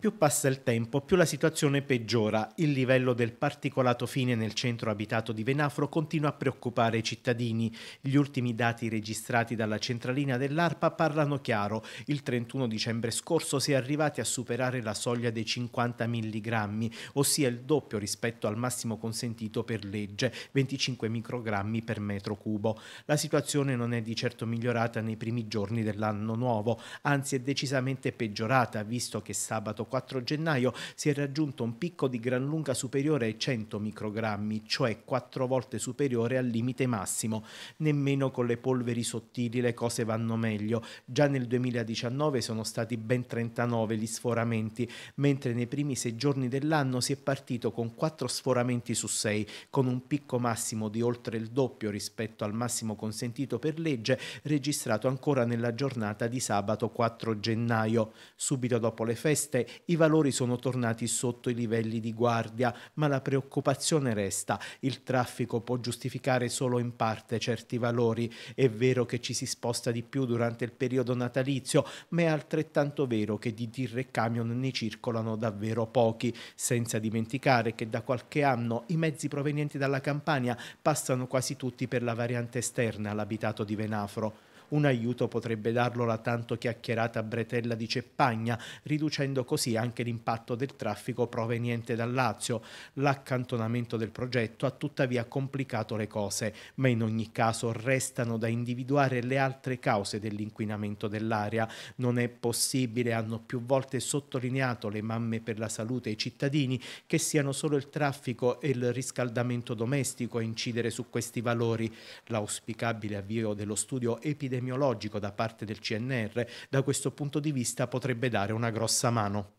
Più passa il tempo, più la situazione peggiora. Il livello del particolato fine nel centro abitato di Venafro continua a preoccupare i cittadini. Gli ultimi dati registrati dalla centralina dell'ARPA parlano chiaro. Il 31 dicembre scorso si è arrivati a superare la soglia dei 50 mg, ossia il doppio rispetto al massimo consentito per legge, 25 microgrammi per metro cubo. La situazione non è di certo migliorata nei primi giorni dell'anno nuovo, anzi è decisamente peggiorata, visto che sabato 4 gennaio si è raggiunto un picco di gran lunga superiore ai 100 microgrammi, cioè 4 volte superiore al limite massimo. Nemmeno con le polveri sottili le cose vanno meglio. Già nel 2019 sono stati ben 39 gli sforamenti, mentre nei primi 6 giorni dell'anno si è partito con 4 sforamenti su 6, con un picco massimo di oltre il doppio rispetto al massimo consentito per legge, registrato ancora nella giornata di sabato 4 gennaio. Subito dopo le feste i valori sono tornati sotto i livelli di guardia, ma la preoccupazione resta. Il traffico può giustificare solo in parte certi valori. È vero che ci si sposta di più durante il periodo natalizio, ma è altrettanto vero che di e camion ne circolano davvero pochi, senza dimenticare che da qualche anno i mezzi provenienti dalla Campania passano quasi tutti per la variante esterna all'abitato di Venafro. Un aiuto potrebbe darlo la tanto chiacchierata bretella di Ceppagna, riducendo così anche l'impatto del traffico proveniente dal Lazio. L'accantonamento del progetto ha tuttavia complicato le cose, ma in ogni caso restano da individuare le altre cause dell'inquinamento dell'aria. Non è possibile, hanno più volte sottolineato le mamme per la salute e i cittadini, che siano solo il traffico e il riscaldamento domestico a incidere su questi valori. L'auspicabile avvio dello studio epidemiologico epidemiologico da parte del CNR da questo punto di vista potrebbe dare una grossa mano.